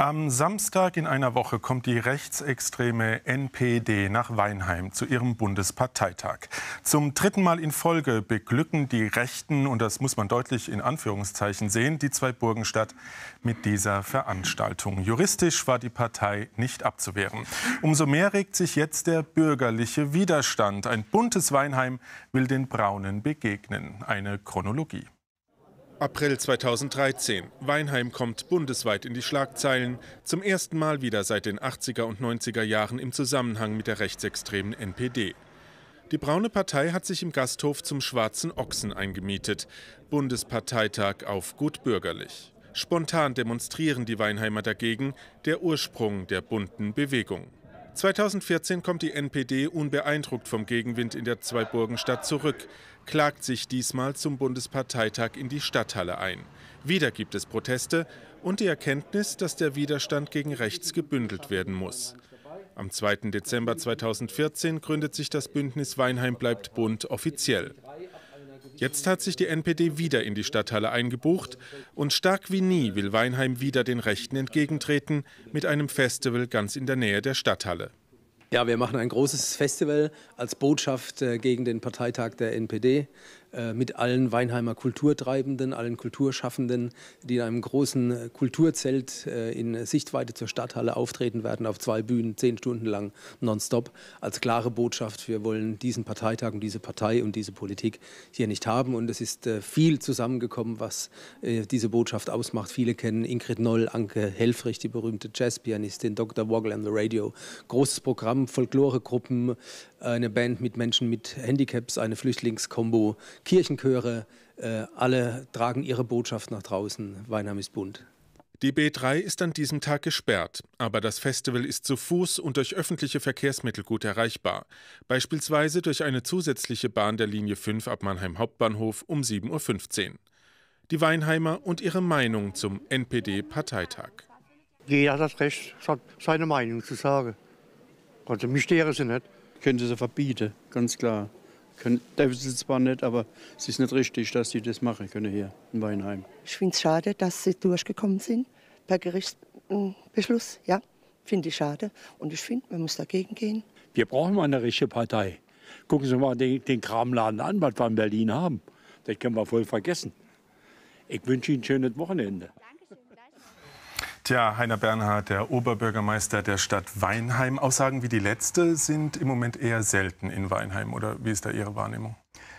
Am Samstag in einer Woche kommt die rechtsextreme NPD nach Weinheim zu ihrem Bundesparteitag. Zum dritten Mal in Folge beglücken die Rechten, und das muss man deutlich in Anführungszeichen sehen, die zwei Burgenstadt mit dieser Veranstaltung. Juristisch war die Partei nicht abzuwehren. Umso mehr regt sich jetzt der bürgerliche Widerstand. Ein buntes Weinheim will den Braunen begegnen. Eine Chronologie. April 2013. Weinheim kommt bundesweit in die Schlagzeilen. Zum ersten Mal wieder seit den 80er und 90er Jahren im Zusammenhang mit der rechtsextremen NPD. Die Braune Partei hat sich im Gasthof zum Schwarzen Ochsen eingemietet. Bundesparteitag auf gut bürgerlich. Spontan demonstrieren die Weinheimer dagegen, der Ursprung der bunten Bewegung. 2014 kommt die NPD unbeeindruckt vom Gegenwind in der Zweiburgenstadt zurück, klagt sich diesmal zum Bundesparteitag in die Stadthalle ein. Wieder gibt es Proteste und die Erkenntnis, dass der Widerstand gegen rechts gebündelt werden muss. Am 2. Dezember 2014 gründet sich das Bündnis Weinheim bleibt bunt offiziell. Jetzt hat sich die NPD wieder in die Stadthalle eingebucht und stark wie nie will Weinheim wieder den Rechten entgegentreten mit einem Festival ganz in der Nähe der Stadthalle. Ja, wir machen ein großes Festival als Botschaft äh, gegen den Parteitag der NPD. Äh, mit allen Weinheimer Kulturtreibenden, allen Kulturschaffenden, die in einem großen äh, Kulturzelt äh, in Sichtweite zur Stadthalle auftreten werden, auf zwei Bühnen, zehn Stunden lang, nonstop, als klare Botschaft, wir wollen diesen Parteitag und diese Partei und diese Politik hier nicht haben. Und es ist viel zusammengekommen, was diese Botschaft ausmacht. Viele kennen Ingrid Noll, Anke Helfrich, die berühmte Jazzpianistin, Dr. Woggle and the Radio. Großes Programm, Folkloregruppen, eine Band mit Menschen mit Handicaps, eine Flüchtlingskombo, Kirchenchöre, äh, alle tragen ihre Botschaft nach draußen. Weinheim ist bunt. Die B3 ist an diesem Tag gesperrt, aber das Festival ist zu Fuß und durch öffentliche Verkehrsmittel gut erreichbar, beispielsweise durch eine zusätzliche Bahn der Linie 5 ab Mannheim Hauptbahnhof um 7.15 Uhr. Die Weinheimer und ihre Meinung zum NPD-Parteitag. Jeder hat das Recht, seine Meinung zu sagen. Also mich stören sie nicht. Können sie verbieten, ganz klar können, das ist zwar nicht, aber es ist nicht richtig, dass sie das machen können hier in Weinheim. Ich finde es schade, dass sie durchgekommen sind per Gerichtsbeschluss. Ja, finde ich schade. Und ich finde, man muss dagegen gehen. Wir brauchen mal eine richtige Partei. Gucken Sie mal den, den Kramladen an, was wir in Berlin haben. Das können wir voll vergessen. Ich wünsche Ihnen ein schönes Wochenende. Tja, Heiner Bernhard, der Oberbürgermeister der Stadt Weinheim. Aussagen wie die letzte sind im Moment eher selten in Weinheim. Oder wie ist da Ihre Wahrnehmung?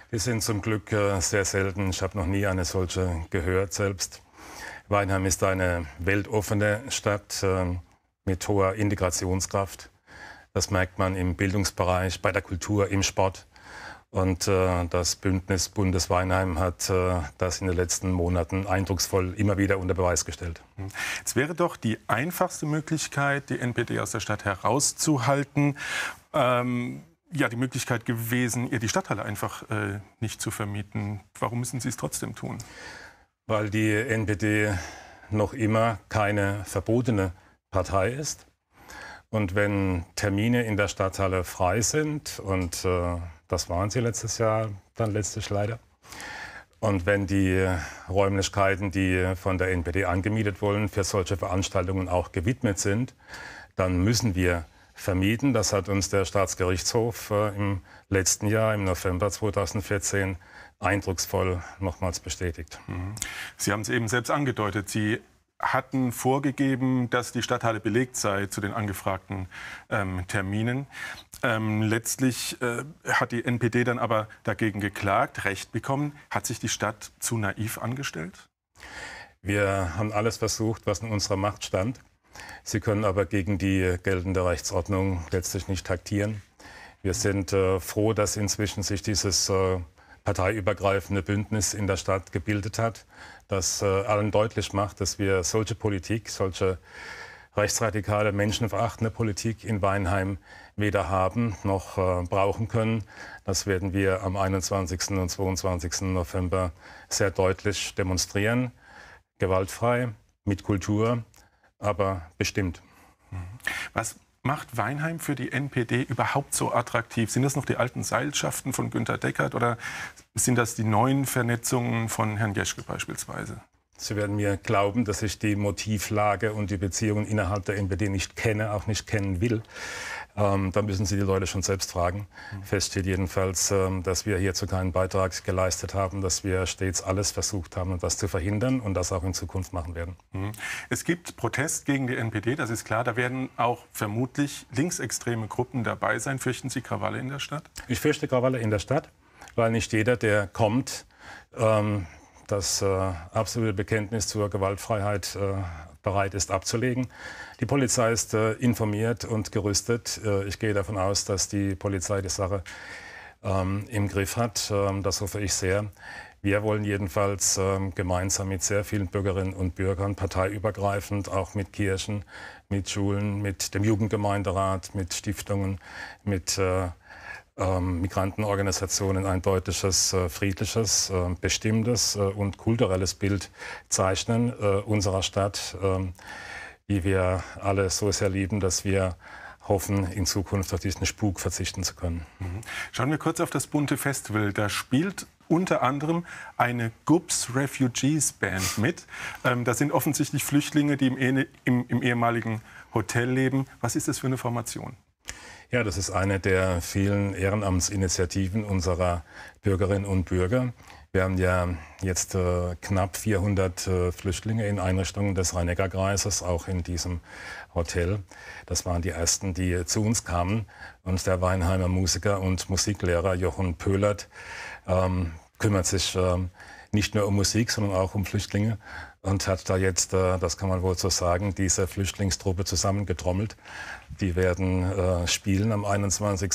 Wir sind zum Glück äh, sehr selten. Ich habe noch nie eine solche gehört selbst. Weinheim ist eine weltoffene Stadt äh, mit hoher Integrationskraft. Das merkt man im Bildungsbereich, bei der Kultur, im Sport. Und äh, das Bündnis Bundesweinheim hat äh, das in den letzten Monaten eindrucksvoll immer wieder unter Beweis gestellt. Mhm. Es wäre doch die einfachste Möglichkeit, die NPD aus der Stadt herauszuhalten. Ähm, ja, die Möglichkeit gewesen, ihr die Stadthalle einfach äh, nicht zu vermieten. Warum müssen Sie es trotzdem tun? Weil die NPD noch immer keine verbotene Partei ist und wenn Termine in der Stadthalle frei sind, und äh, das waren sie letztes Jahr dann letztlich leider, und wenn die Räumlichkeiten, die von der NPD angemietet wurden, für solche Veranstaltungen auch gewidmet sind, dann müssen wir vermieten. Das hat uns der Staatsgerichtshof äh, im letzten Jahr, im November 2014, eindrucksvoll nochmals bestätigt. Mhm. Sie haben es eben selbst angedeutet, Sie hatten vorgegeben, dass die Stadthalle belegt sei zu den angefragten ähm, Terminen. Ähm, letztlich äh, hat die NPD dann aber dagegen geklagt, Recht bekommen. Hat sich die Stadt zu naiv angestellt? Wir haben alles versucht, was in unserer Macht stand. Sie können aber gegen die geltende Rechtsordnung letztlich nicht taktieren. Wir sind äh, froh, dass inzwischen sich dieses äh, parteiübergreifende Bündnis in der Stadt gebildet hat, das äh, allen deutlich macht, dass wir solche Politik, solche rechtsradikale, menschenverachtende Politik in Weinheim weder haben noch äh, brauchen können. Das werden wir am 21. und 22. November sehr deutlich demonstrieren. Gewaltfrei, mit Kultur, aber bestimmt. Mhm. Was macht Weinheim für die NPD überhaupt so attraktiv? Sind das noch die alten Seilschaften von Günter Deckert oder sind das die neuen Vernetzungen von Herrn Jeschke beispielsweise? Sie werden mir glauben, dass ich die Motivlage und die Beziehungen innerhalb der NPD nicht kenne, auch nicht kennen will. Ähm, da müssen Sie die Leute schon selbst fragen. Mhm. Fest steht jedenfalls, ähm, dass wir hierzu keinen Beitrag geleistet haben, dass wir stets alles versucht haben, das zu verhindern und das auch in Zukunft machen werden. Mhm. Es gibt Protest gegen die NPD, das ist klar. Da werden auch vermutlich linksextreme Gruppen dabei sein. Fürchten Sie Krawalle in der Stadt? Ich fürchte Krawalle in der Stadt, weil nicht jeder, der kommt, ähm, das äh, absolute Bekenntnis zur Gewaltfreiheit äh, bereit ist abzulegen. Die Polizei ist äh, informiert und gerüstet. Äh, ich gehe davon aus, dass die Polizei die Sache ähm, im Griff hat. Ähm, das hoffe ich sehr. Wir wollen jedenfalls ähm, gemeinsam mit sehr vielen Bürgerinnen und Bürgern, parteiübergreifend, auch mit Kirchen, mit Schulen, mit dem Jugendgemeinderat, mit Stiftungen, mit äh, ähm, Migrantenorganisationen ein deutliches, äh, friedliches, äh, bestimmtes äh, und kulturelles Bild zeichnen äh, unserer Stadt, ähm, die wir alle so sehr lieben, dass wir hoffen, in Zukunft auf diesen Spuk verzichten zu können. Mhm. Schauen wir kurz auf das bunte Festival. Da spielt unter anderem eine Gups Refugees Band mit. Ähm, das sind offensichtlich Flüchtlinge, die im, im, im ehemaligen Hotel leben. Was ist das für eine Formation? Ja, das ist eine der vielen Ehrenamtsinitiativen unserer Bürgerinnen und Bürger. Wir haben ja jetzt äh, knapp 400 äh, Flüchtlinge in Einrichtungen des rhein kreises auch in diesem Hotel. Das waren die ersten, die zu uns kamen. Und der Weinheimer Musiker und Musiklehrer Jochen Pöhlert ähm, kümmert sich ähm, nicht nur um Musik, sondern auch um Flüchtlinge und hat da jetzt, äh, das kann man wohl so sagen, diese Flüchtlingstruppe zusammengetrommelt. Die werden äh, spielen am 21.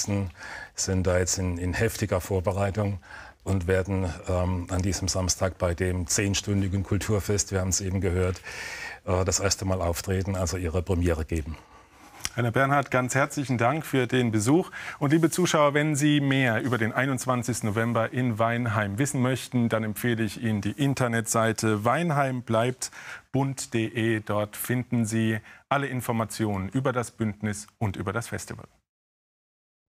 sind da jetzt in, in heftiger Vorbereitung und werden ähm, an diesem Samstag bei dem zehnstündigen Kulturfest, wir haben es eben gehört, äh, das erste Mal auftreten, also ihre Premiere geben. Rainer Bernhard, ganz herzlichen Dank für den Besuch. Und liebe Zuschauer, wenn Sie mehr über den 21. November in Weinheim wissen möchten, dann empfehle ich Ihnen die Internetseite weinheimbleibtbund.de. Dort finden Sie alle Informationen über das Bündnis und über das Festival.